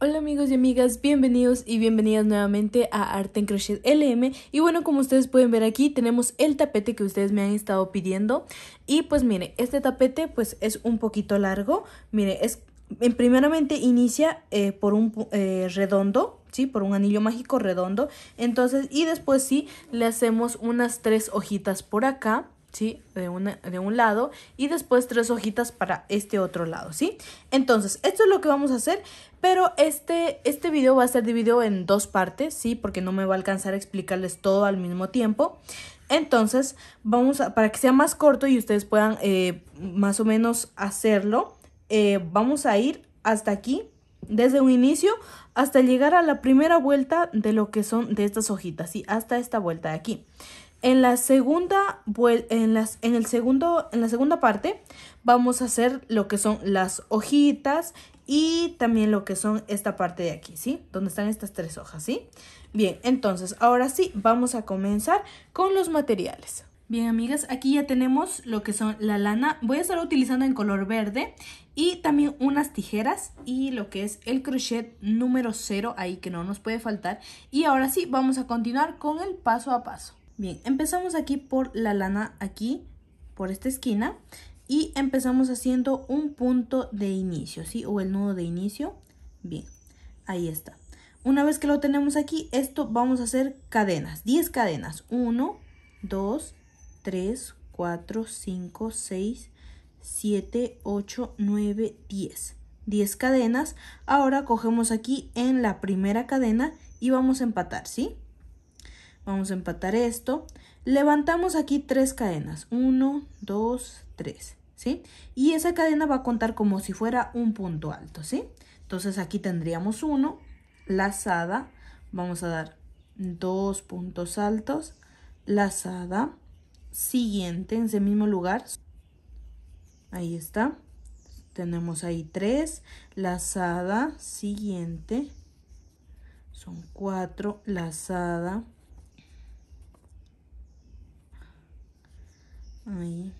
Hola amigos y amigas, bienvenidos y bienvenidas nuevamente a Arte en Crochet LM y bueno como ustedes pueden ver aquí tenemos el tapete que ustedes me han estado pidiendo y pues mire, este tapete pues es un poquito largo, mire es primeramente inicia eh, por un eh, redondo, ¿sí? Por un anillo mágico redondo. Entonces, y después sí, le hacemos unas tres hojitas por acá, ¿sí? De, una, de un lado y después tres hojitas para este otro lado, ¿sí? Entonces, esto es lo que vamos a hacer. Pero este, este video va a ser dividido en dos partes, ¿sí? Porque no me va a alcanzar a explicarles todo al mismo tiempo. Entonces, vamos para que sea más corto y ustedes puedan eh, más o menos hacerlo, eh, vamos a ir hasta aquí, desde un inicio, hasta llegar a la primera vuelta de lo que son de estas hojitas, ¿sí? Hasta esta vuelta de aquí. En la segunda, en las, en el segundo, en la segunda parte vamos a hacer lo que son las hojitas y también lo que son esta parte de aquí, ¿sí? Donde están estas tres hojas, ¿sí? Bien, entonces ahora sí, vamos a comenzar con los materiales. Bien, amigas, aquí ya tenemos lo que son la lana. Voy a estar utilizando en color verde y también unas tijeras y lo que es el crochet número 0, ahí que no nos puede faltar. Y ahora sí, vamos a continuar con el paso a paso. Bien, empezamos aquí por la lana aquí, por esta esquina y empezamos haciendo un punto de inicio, ¿sí? O el nudo de inicio. Bien, ahí está. Una vez que lo tenemos aquí, esto vamos a hacer cadenas, 10 cadenas. 1, 2, 3, 4, 5, 6, 7, 8, 9, 10. 10 cadenas. Ahora cogemos aquí en la primera cadena y vamos a empatar, ¿sí? Vamos a empatar esto. Levantamos aquí 3 cadenas. 1, 2, 3. Y esa cadena va a contar como si fuera un punto alto, ¿sí? Entonces aquí tendríamos uno, lazada, vamos a dar dos puntos altos, lazada, siguiente en ese mismo lugar, ahí está, tenemos ahí tres, lazada, siguiente, son cuatro, lazada, ahí,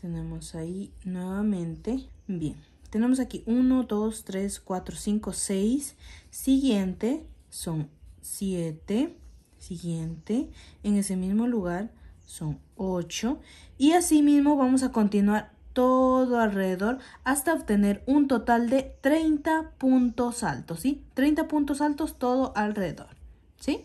tenemos ahí nuevamente bien tenemos aquí 1 2 3 4 5 6 siguiente son 7 siguiente en ese mismo lugar son 8 y así mismo vamos a continuar todo alrededor hasta obtener un total de 30 puntos altos, ¿sí? 30 puntos altos todo alrededor, ¿sí?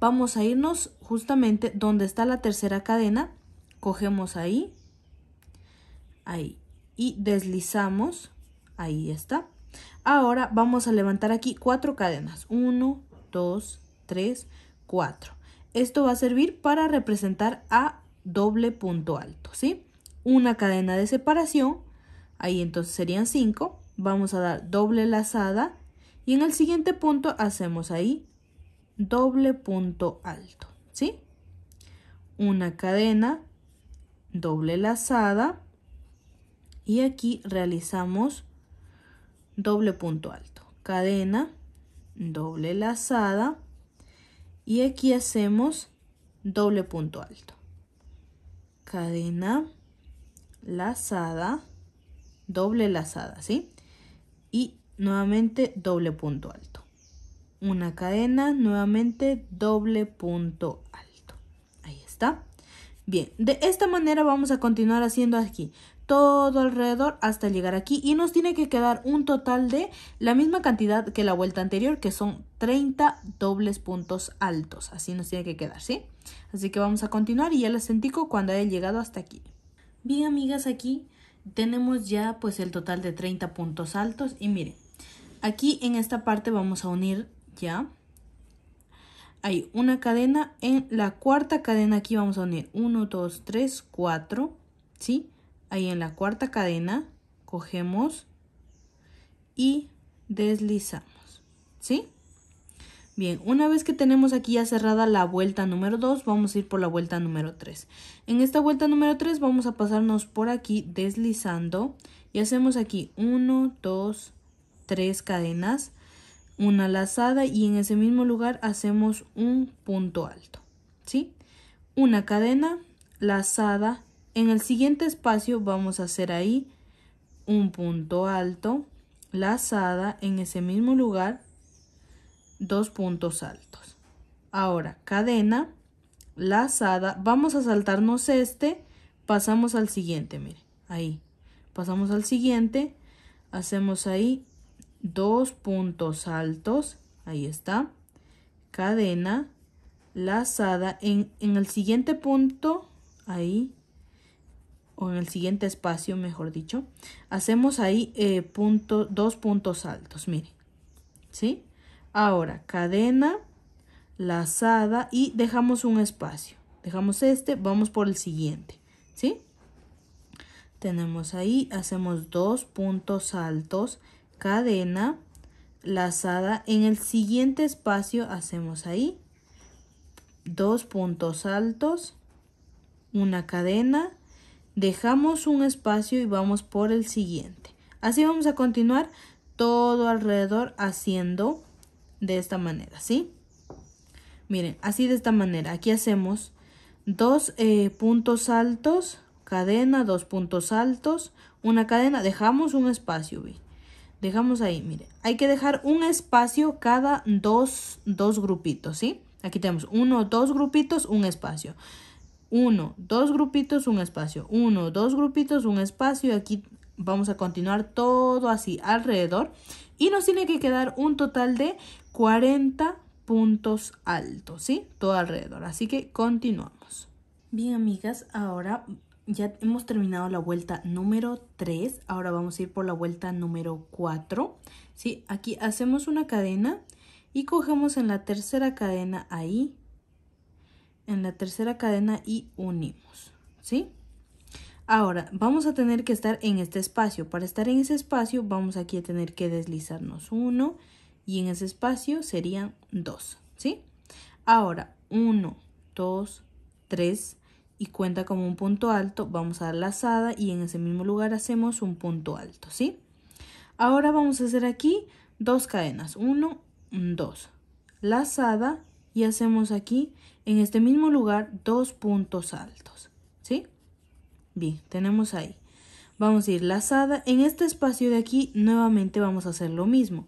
vamos a irnos justamente donde está la tercera cadena, cogemos ahí, ahí, y deslizamos, ahí está. Ahora vamos a levantar aquí cuatro cadenas, uno, dos, tres, cuatro. Esto va a servir para representar a doble punto alto, ¿sí? Una cadena de separación, ahí entonces serían cinco, vamos a dar doble lazada y en el siguiente punto hacemos ahí doble punto alto, ¿sí? Una cadena doble lazada y aquí realizamos doble punto alto, cadena, doble lazada y aquí hacemos doble punto alto, cadena, lazada, doble lazada, ¿sí? Y nuevamente doble punto alto una cadena, nuevamente doble punto alto. Ahí está. Bien, de esta manera vamos a continuar haciendo aquí todo alrededor hasta llegar aquí y nos tiene que quedar un total de la misma cantidad que la vuelta anterior que son 30 dobles puntos altos así nos tiene que quedar sí así que vamos a continuar y ya las indico cuando haya llegado hasta aquí bien amigas aquí tenemos ya pues el total de 30 puntos altos y miren aquí en esta parte vamos a unir ¿ya? Hay una cadena, en la cuarta cadena aquí vamos a unir 1, 2, 3, 4, ¿sí? Ahí en la cuarta cadena cogemos y deslizamos, ¿sí? Bien, una vez que tenemos aquí ya cerrada la vuelta número 2, vamos a ir por la vuelta número 3. En esta vuelta número 3 vamos a pasarnos por aquí deslizando y hacemos aquí 1, 2, 3 cadenas una lazada y en ese mismo lugar hacemos un punto alto, ¿sí? Una cadena, lazada, en el siguiente espacio vamos a hacer ahí un punto alto, lazada, en ese mismo lugar, dos puntos altos. Ahora, cadena, lazada, vamos a saltarnos este, pasamos al siguiente, mire, ahí. Pasamos al siguiente, hacemos ahí dos puntos altos, ahí está, cadena, lazada, en, en el siguiente punto, ahí, o en el siguiente espacio, mejor dicho, hacemos ahí eh, punto, dos puntos altos, miren, ¿sí? Ahora, cadena, lazada y dejamos un espacio. Dejamos este, vamos por el siguiente, ¿sí? Tenemos ahí, hacemos dos puntos altos cadena lazada en el siguiente espacio hacemos ahí dos puntos altos una cadena dejamos un espacio y vamos por el siguiente así vamos a continuar todo alrededor haciendo de esta manera sí miren así de esta manera aquí hacemos dos eh, puntos altos cadena dos puntos altos una cadena dejamos un espacio dejamos ahí, mire, hay que dejar un espacio cada dos, grupitos, ¿sí? Aquí tenemos uno, dos grupitos, un espacio. Uno, dos grupitos, un espacio. Uno, dos grupitos, un espacio. Aquí vamos a continuar todo así alrededor. Y nos tiene que quedar un total de 40 puntos altos, ¿sí? Todo alrededor. Así que continuamos. Bien, amigas, ahora ya hemos terminado la vuelta número 3, ahora vamos a ir por la vuelta número 4. ¿sí? Aquí hacemos una cadena y cogemos en la tercera cadena ahí, en la tercera cadena y unimos. ¿sí? Ahora, vamos a tener que estar en este espacio. Para estar en ese espacio vamos aquí a tener que deslizarnos uno y en ese espacio serían dos ¿sí? Ahora, 1, 2, 3, y cuenta como un punto alto, vamos a dar lazada y en ese mismo lugar hacemos un punto alto, ¿sí? Ahora vamos a hacer aquí dos cadenas, 1, 2, lazada y hacemos aquí en este mismo lugar dos puntos altos, ¿sí? Bien, tenemos ahí. Vamos a ir lazada, en este espacio de aquí nuevamente vamos a hacer lo mismo,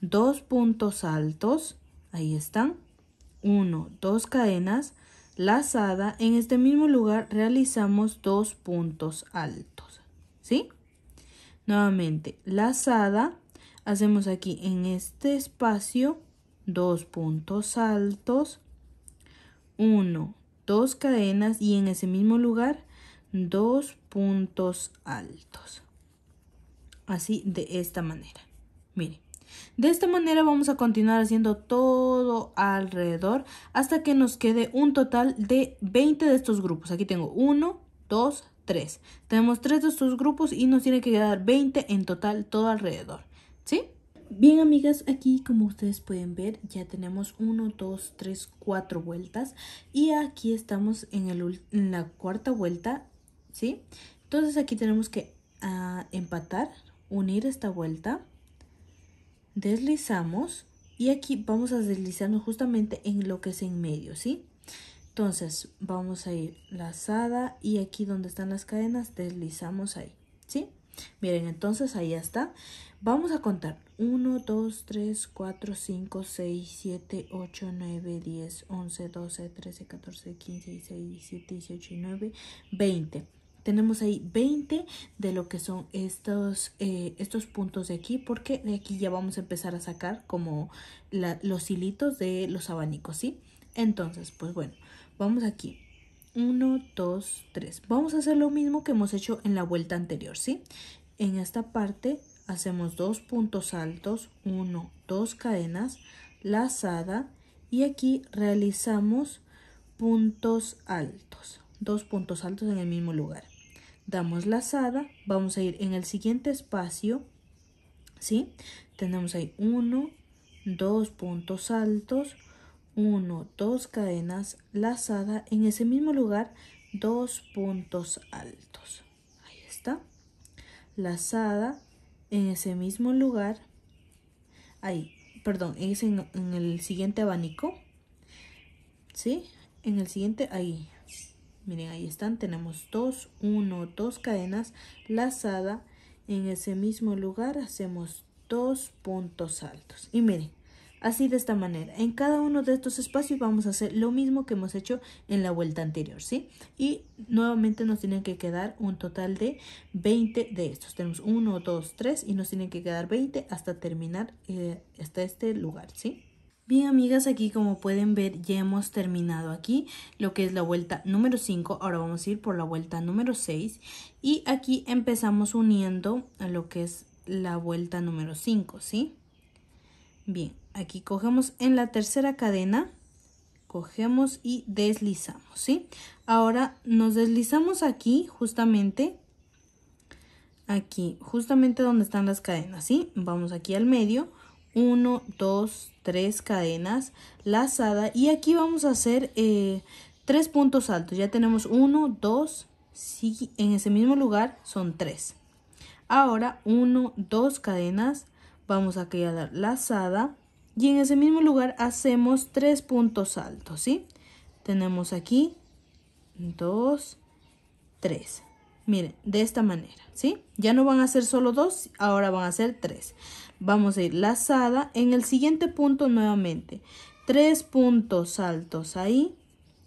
dos puntos altos, ahí están, uno dos cadenas, lazada, en este mismo lugar realizamos dos puntos altos, ¿sí? Nuevamente, lazada, hacemos aquí en este espacio dos puntos altos, uno, dos cadenas y en ese mismo lugar dos puntos altos. Así de esta manera. Miren. De esta manera vamos a continuar haciendo todo alrededor hasta que nos quede un total de 20 de estos grupos. Aquí tengo 1, 2, 3. Tenemos 3 de estos grupos y nos tiene que quedar 20 en total todo alrededor. ¿Sí? Bien amigas, aquí como ustedes pueden ver ya tenemos 1, 2, 3, 4 vueltas y aquí estamos en, la cuarta vuelta, ¿sí? Entonces aquí tenemos que ah, empatar, unir esta vuelta deslizamos y aquí vamos a deslizarnos justamente en lo que es en medio, ¿sí? Entonces vamos a ir lazada y aquí donde están las cadenas deslizamos ahí, ¿sí? Miren, entonces ahí está. Vamos a contar. 1, 2, 3, 4, 5, 6, 7, 8, 9, 10, 11, 12, 13, 14, 15, 16, 17, 18 y 9 20 tenemos ahí 20 de lo que son estos, eh, estos puntos de aquí porque de aquí ya vamos a empezar a sacar como los hilitos de los abanicos, ¿sí? Entonces, pues bueno, vamos aquí. 1, 2, 3. Vamos a hacer lo mismo que hemos hecho en la vuelta anterior, ¿sí? En esta parte hacemos dos puntos altos, 1, 2 cadenas, lazada y aquí realizamos puntos altos, dos puntos altos en el mismo lugar. Damos lazada, vamos a ir en el siguiente espacio, ¿sí? Tenemos ahí uno, dos puntos altos, uno, dos cadenas lazada, en ese mismo lugar dos puntos altos. Ahí está. Lazada en ese mismo lugar. Ahí, perdón, es en, en el siguiente abanico. ¿Sí? En el siguiente, ahí, miren ahí están tenemos 2 uno dos cadenas lazada en ese mismo lugar hacemos dos puntos altos y miren así de esta manera en cada uno de estos espacios vamos a hacer lo mismo que hemos hecho en la vuelta anterior sí y nuevamente nos tienen que quedar un total de 20 de estos tenemos 1 2 3 y nos tienen que quedar 20 hasta terminar eh, hasta este lugar sí Bien amigas, aquí como pueden ver ya hemos terminado aquí lo que es la vuelta número 5, ahora vamos a ir por la vuelta número 6 y aquí empezamos uniendo a lo que es la vuelta número 5, ¿sí? Bien, aquí cogemos en la tercera cadena, cogemos y deslizamos, ¿sí? Ahora nos deslizamos aquí justamente, aquí, justamente donde están las cadenas, ¿sí? Vamos aquí al medio, 1, 2, 3 cadenas lazada y aquí vamos a hacer eh, 3 puntos altos. Ya tenemos 1, 2, sí, en ese mismo lugar son 3. Ahora 1, 2 cadenas, vamos aquí a dar lazada y en ese mismo lugar hacemos 3 puntos altos, ¿sí? Tenemos aquí 2, 3. Miren, de esta manera, ¿sí? Ya no van a ser solo dos, ahora van a ser tres. Vamos a ir lazada en el siguiente punto nuevamente. Tres puntos altos ahí,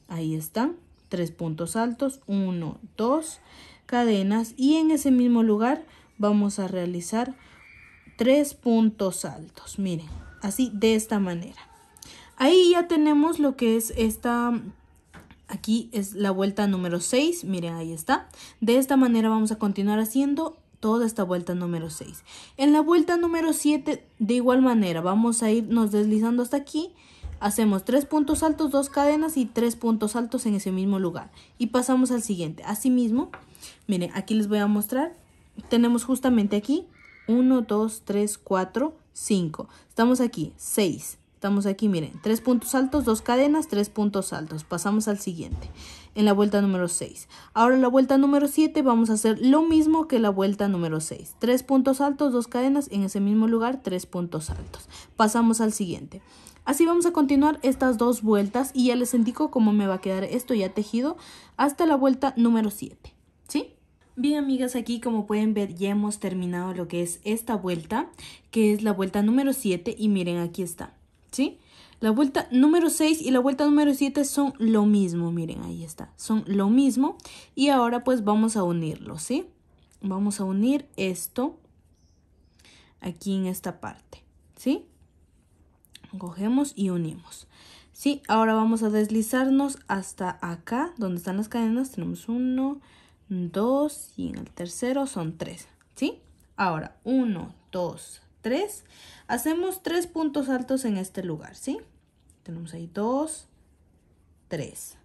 ahí están. Tres puntos altos, uno, dos cadenas y en ese mismo lugar vamos a realizar tres puntos altos. Miren, así de esta manera. Ahí ya tenemos lo que es esta Aquí es la vuelta número 6, miren ahí está. De esta manera vamos a continuar haciendo toda esta vuelta número 6. En la vuelta número 7 de igual manera vamos a irnos deslizando hasta aquí. Hacemos 3 puntos altos, 2 cadenas y 3 puntos altos en ese mismo lugar. Y pasamos al siguiente. Asimismo, miren, aquí les voy a mostrar. Tenemos justamente aquí 1, 2, 3, 4, 5. Estamos aquí, 6. Estamos aquí, miren, tres puntos altos, dos cadenas, tres puntos altos. Pasamos al siguiente, en la vuelta número 6. Ahora en la vuelta número 7 vamos a hacer lo mismo que la vuelta número 6. Tres puntos altos, dos cadenas, en ese mismo lugar, tres puntos altos. Pasamos al siguiente. Así vamos a continuar estas dos vueltas y ya les indico cómo me va a quedar esto ya tejido hasta la vuelta número 7. ¿Sí? Bien amigas, aquí como pueden ver ya hemos terminado lo que es esta vuelta, que es la vuelta número 7 y miren aquí está. La vuelta número 6 y la vuelta número 7 son lo mismo, miren, ahí está, son lo mismo. Y ahora pues vamos a unirlo, ¿sí? Vamos a unir esto aquí en esta parte, ¿sí? Cogemos y unimos. ¿Sí? Ahora vamos a deslizarnos hasta acá, donde están las cadenas. Tenemos uno, dos y en el tercero son tres, ¿sí? Ahora, uno, dos, tres. Hacemos tres puntos altos en este lugar, ¿sí? tenemos ahí dos, tres.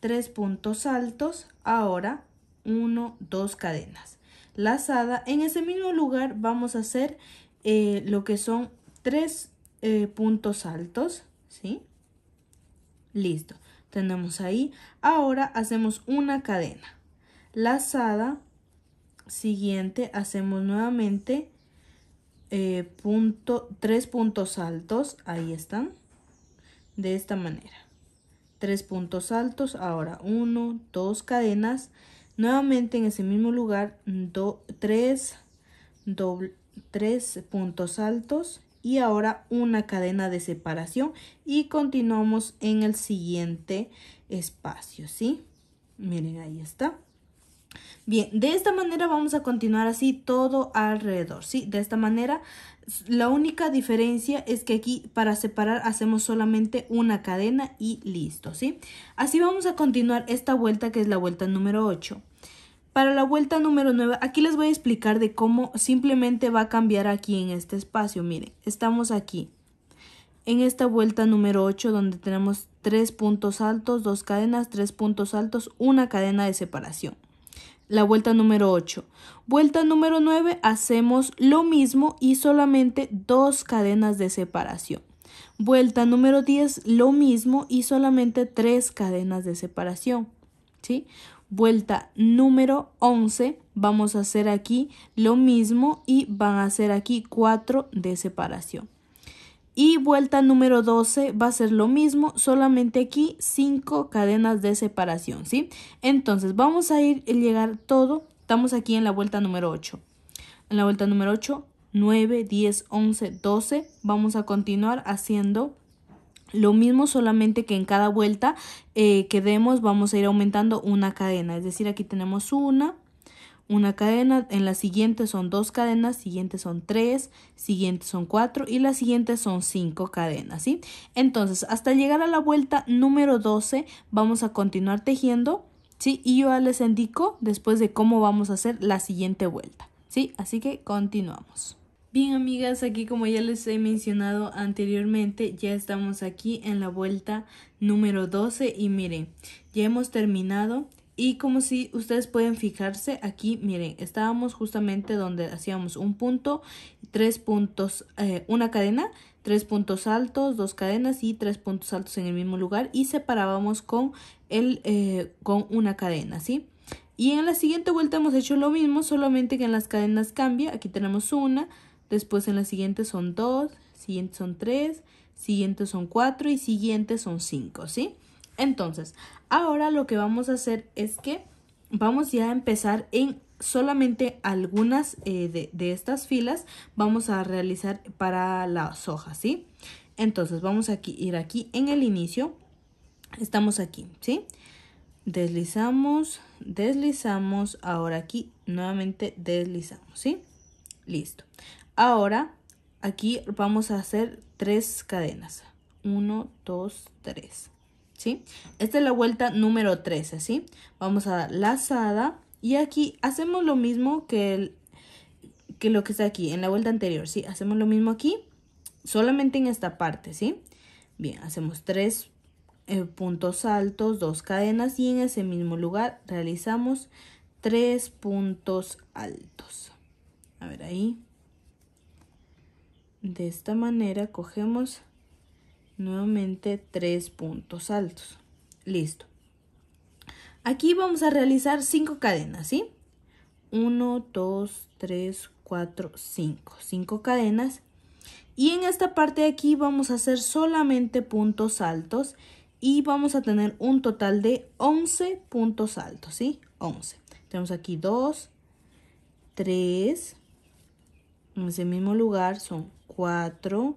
Tres puntos altos, ahora uno, dos cadenas. Lazada, en ese mismo lugar vamos a hacer eh, lo que son tres eh, puntos altos, ¿sí? Listo, tenemos ahí. Ahora hacemos una cadena. Lazada, siguiente, hacemos nuevamente eh, punto, tres puntos altos, ahí están de esta manera. Tres puntos altos, ahora uno, dos cadenas, nuevamente en ese mismo lugar, tres, tres puntos altos y ahora una cadena de separación y continuamos en el siguiente espacio, ¿sí? Miren, ahí está. Bien, de esta manera vamos a continuar así todo alrededor, ¿sí? De esta manera, la única diferencia es que aquí para separar hacemos solamente una cadena y listo, ¿sí? Así vamos a continuar esta vuelta que es la vuelta número 8. Para la vuelta número 9, aquí les voy a explicar de cómo simplemente va a cambiar aquí en este espacio. Miren, estamos aquí en esta vuelta número 8 donde tenemos tres puntos altos, dos cadenas, tres puntos altos, una cadena de separación la vuelta número 8. Vuelta número 9 hacemos lo mismo y solamente dos cadenas de separación. Vuelta número 10 lo mismo y solamente tres cadenas de separación. ¿Sí? Vuelta número 11 vamos a hacer aquí lo mismo y van a hacer aquí cuatro de separación. Y vuelta número 12 va a ser lo mismo, solamente aquí 5 cadenas de separación, ¿sí? Entonces vamos a ir llegar todo, estamos aquí en la vuelta número 8. En la vuelta número 8, 9, 10, 11, 12, vamos a continuar haciendo lo mismo solamente que en cada vuelta eh, que demos vamos a ir aumentando una cadena, es decir, aquí tenemos una, una cadena, en la siguiente son dos cadenas, siguiente son tres, siguiente son cuatro y la siguiente son cinco cadenas, ¿sí? Entonces, hasta llegar a la vuelta número 12, vamos a continuar tejiendo, ¿sí? Y yo ya les indico después de cómo vamos a hacer la siguiente vuelta, ¿sí? Así que continuamos. Bien amigas, aquí como ya les he mencionado anteriormente, ya estamos aquí en la vuelta número 12 y miren, ya hemos terminado y como si ustedes pueden fijarse aquí, miren, estábamos justamente donde hacíamos un punto, tres puntos, eh, una cadena, tres puntos altos, dos cadenas y tres puntos altos en el mismo lugar y separábamos con, el, eh, con una cadena, ¿sí? Y en la siguiente vuelta hemos hecho lo mismo, solamente que en las cadenas cambia, aquí tenemos una, después en la siguiente son dos, siguiente son tres, siguiente son cuatro y siguiente son cinco, ¿sí? Entonces, ahora lo que vamos a hacer es que vamos ya a empezar en solamente algunas eh, de, estas filas vamos a realizar para las hojas, ¿sí? Entonces vamos a aquí, ir aquí en el inicio, estamos aquí, ¿sí? Deslizamos, deslizamos, ahora aquí nuevamente deslizamos, ¿sí? Listo. Ahora aquí vamos a hacer tres cadenas, Uno, dos, tres. ¿sí? Esta es la vuelta número 13, ¿sí? Vamos a dar lazada y aquí hacemos lo mismo que, que lo que está aquí, en la vuelta anterior, ¿sí? Hacemos lo mismo aquí, solamente en esta parte, ¿sí? Bien, hacemos tres eh, puntos altos, dos cadenas y en ese mismo lugar realizamos tres puntos altos. A ver ahí. De esta manera cogemos nuevamente tres puntos altos. Listo. Aquí vamos a realizar cinco cadenas, y 1, 2, 3, 4, 5. 5 cadenas. Y en esta parte de aquí vamos a hacer solamente puntos altos y vamos a tener un total de 11 puntos altos, ¿sí? 11. Tenemos aquí 2, 3, en ese mismo lugar son 4,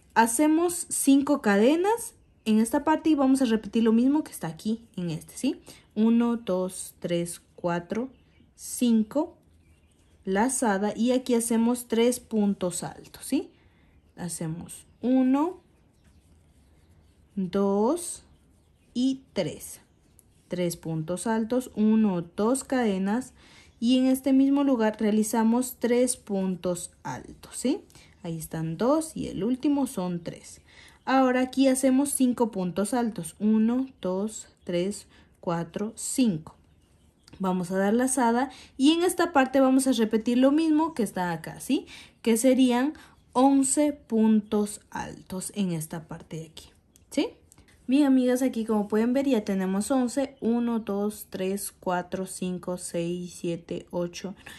hacemos 5 cadenas en esta parte y vamos a repetir lo mismo que está aquí en este, ¿sí? 1, 2, 3, 4, 5 lazada y aquí hacemos 3 puntos altos, ¿sí? Hacemos 1, 2 y 3. 3 puntos altos, 1, 2 cadenas y en este mismo lugar realizamos 3 puntos altos, ¿sí? Ahí están dos y el último son tres. Ahora aquí hacemos cinco puntos altos. 1, 2, 3, 4, 5. Vamos a dar lazada y en esta parte vamos a repetir lo mismo que está acá, ¿sí? Que serían 11 puntos altos en esta parte de aquí, ¿sí? Bien, amigas, aquí como pueden ver ya tenemos 11, 1, 2, 3, 4, 5, 6, 7, 8, 9.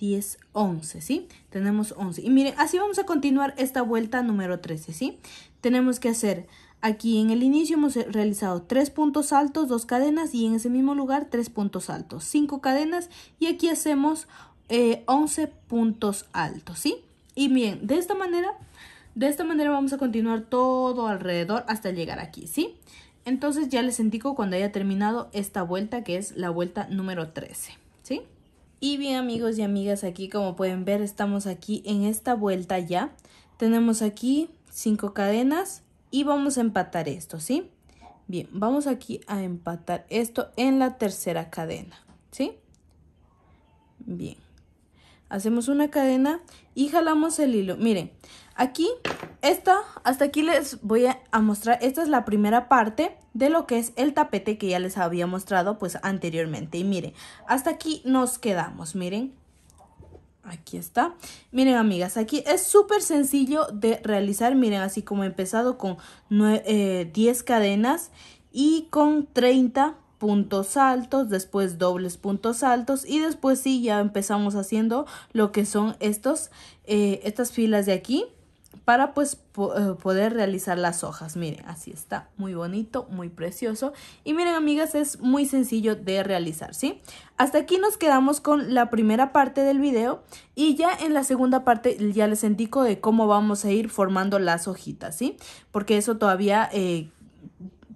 10, 11, ¿sí? Tenemos 11. Y miren, así vamos a continuar esta vuelta número 13, ¿sí? Tenemos que hacer, aquí en el inicio hemos realizado tres puntos altos, dos cadenas y en ese mismo lugar tres puntos altos, cinco cadenas y aquí hacemos 11 eh, puntos altos, ¿sí? Y bien, de esta manera, de esta manera vamos a continuar todo alrededor hasta llegar aquí, ¿sí? Entonces ya les indico cuando haya terminado esta vuelta que es la vuelta número 13. Y bien amigos y amigas, aquí como pueden ver estamos aquí en esta vuelta ya. Tenemos aquí cinco cadenas y vamos a empatar esto, ¿sí? Bien, vamos aquí a empatar esto en la tercera cadena, ¿sí? Bien. Hacemos una cadena y jalamos el hilo. Miren, Aquí, esta, hasta aquí les voy a mostrar, esta es la primera parte de lo que es el tapete que ya les había mostrado pues anteriormente. Y miren, hasta aquí nos quedamos, miren. Aquí está. Miren, amigas, aquí es súper sencillo de realizar. Miren, así como he empezado con 10 eh, cadenas y con 30 puntos altos, después dobles puntos altos y después sí ya empezamos haciendo lo que son estos, eh, estas filas de aquí para pues eh, poder realizar las hojas. Miren, así está, muy bonito, muy precioso. Y miren amigas, es muy sencillo de realizar, ¿sí? Hasta aquí nos quedamos con la primera parte del video y ya en la segunda parte ya les indico de cómo vamos a ir formando las hojitas, ¿sí? Porque eso todavía... Eh,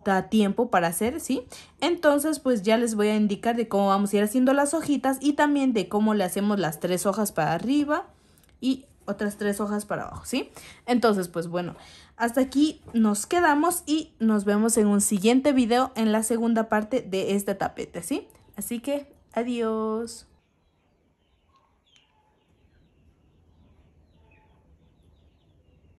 da tiempo para hacer, ¿sí? Entonces, pues ya les voy a indicar de cómo vamos a ir haciendo las hojitas y también de cómo le hacemos las tres hojas para arriba y otras tres hojas para abajo, ¿sí? Entonces, pues bueno, hasta aquí nos quedamos y nos vemos en un siguiente video en la segunda parte de esta tapete, ¿sí? Así que, adiós.